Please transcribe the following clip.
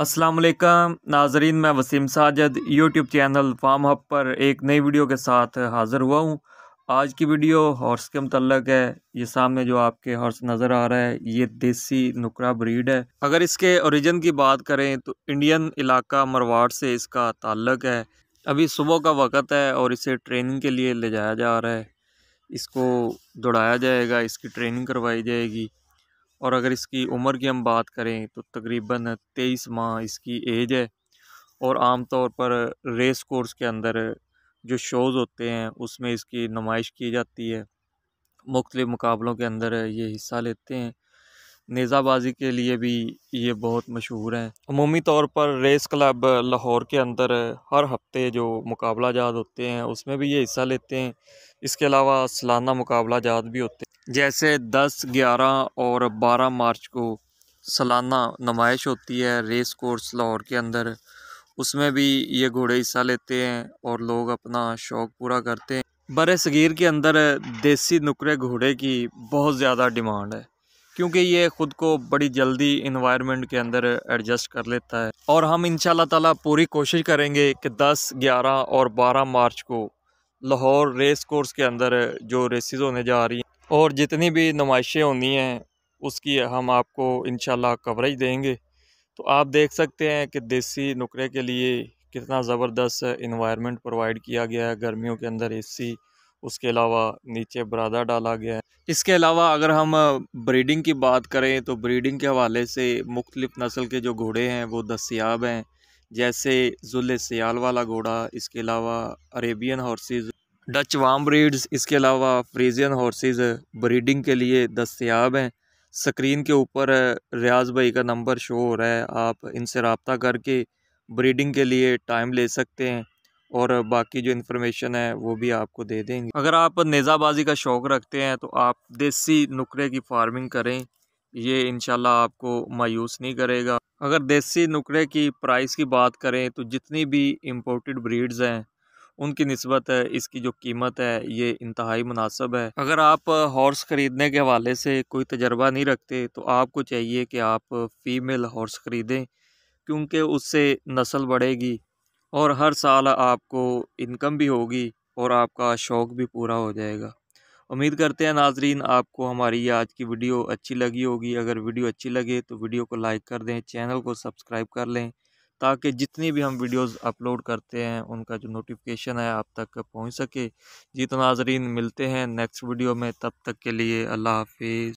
असलकम नाजरीन मैं Waseem Sajid YouTube channel farm hub पर एक नई वीडियो के साथ हाज़िर हुआ हूँ आज की वीडियो हॉर्स के मतलब है ये सामने जो आपके हॉर्स नज़र आ रहा है ये देसी नुकरा ब्रीड है अगर इसके ओरिजिन की बात करें तो इंडियन इलाका मरवाड़ से इसका ताल्लक है अभी सुबह का वक़्त है और इसे ट्रेनिंग के लिए ले जाया जा रहा है इसको दौड़ाया जाएगा इसकी ट्रेनिंग करवाई जाएगी और अगर इसकी उम्र की हम बात करें तो तकरीबन तेईस माह इसकी एज है और आम तौर पर रेस कोर्स के अंदर जो शोज़ होते हैं उसमें इसकी नुमाइश की जाती है मुख्तलिफ़ मुकाबलों के अंदर ये हिस्सा लेते हैं नेज़ाबाजी के लिए भी ये बहुत मशहूर हैं अमूमी तौर पर रेस क्लब लाहौर के अंदर हर हफ्ते जो मुकाबला जात होते हैं उसमें भी ये हिस्सा लेते हैं इसके अलावा सालाना मुकाबला जात भी होते हैं जैसे 10, 11 और 12 मार्च को सालाना नुमाइश होती है रेस कोर्स लाहौर के अंदर उसमें भी ये घोड़े हिस्सा लेते हैं और लोग अपना शौक़ पूरा करते हैं बर सगीर के अंदर देसी नुकरे घोड़े की बहुत ज़्यादा डिमांड है क्योंकि ये ख़ुद को बड़ी जल्दी इन्वायरमेंट के अंदर एडजस्ट कर लेता है और हम इन ताला पूरी कोशिश करेंगे कि 10, 11 और 12 मार्च को लाहौर रेस कोर्स के अंदर जो रेसिस होने जा रही हैं और जितनी भी नुमाइशें होनी हैं उसकी हम आपको इन कवरेज देंगे तो आप देख सकते हैं कि देसी नुकरे के लिए कितना ज़बरदस्त इन्वायरमेंट प्रोवाइड किया गया है गर्मियों के अंदर एसी उसके अलावा नीचे बरादा डाला गया है इसके अलावा अगर हम ब्रीडिंग की बात करें तो ब्रीडिंग के हवाले से मुख्तलिफ़ नस्ल के जो घोड़े हैं वो दस्याब हैं जैसे जुल्ले सियाल वाला घोड़ा इसके अलावा Arabian horses Dutch warm breeds इसके अलावा फ्रीजियन हॉर्सेस ब्रीडिंग के लिए दस्तियाब हैं स्क्रीन के ऊपर रियाज भाई का नंबर शो हो रहा है आप इनसे रबता करके ब्रीडिंग के लिए टाइम ले सकते हैं और बाकी जो इन्फॉर्मेशन है वो भी आपको दे देंगे अगर आप नेज़ाबाजी का शौक़ रखते हैं तो आप देसी नुकरे की फार्मिंग करें ये इन आपको मायूस नहीं करेगा अगर देसी नुकरे की प्राइस की बात करें तो जितनी भी इम्पोर्टेड ब्रीड्स हैं उनकी नस्बत इसकी जो कीमत है ये इंतहाई मुनासब है अगर आप हॉर्स ख़रीदने के हवाले से कोई तजर्बा नहीं रखते तो आपको चाहिए कि आप फ़ीमेल हॉर्स ख़रीदें क्योंकि उससे नस्ल बढ़ेगी और हर साल आपको इनकम भी होगी और आपका शौक़ भी पूरा हो जाएगा उम्मीद करते हैं नाजरीन आपको हमारी आज की वीडियो अच्छी लगी होगी अगर वीडियो अच्छी लगे तो वीडियो को लाइक कर दें चैनल को सब्सक्राइब कर लें ताकि जितनी भी हम वीडियोस अपलोड करते हैं उनका जो नोटिफिकेशन है आप तक पहुंच सके जी तो नाजरीन मिलते हैं नेक्स्ट वीडियो में तब तक के लिए अल्लाह हाफिज़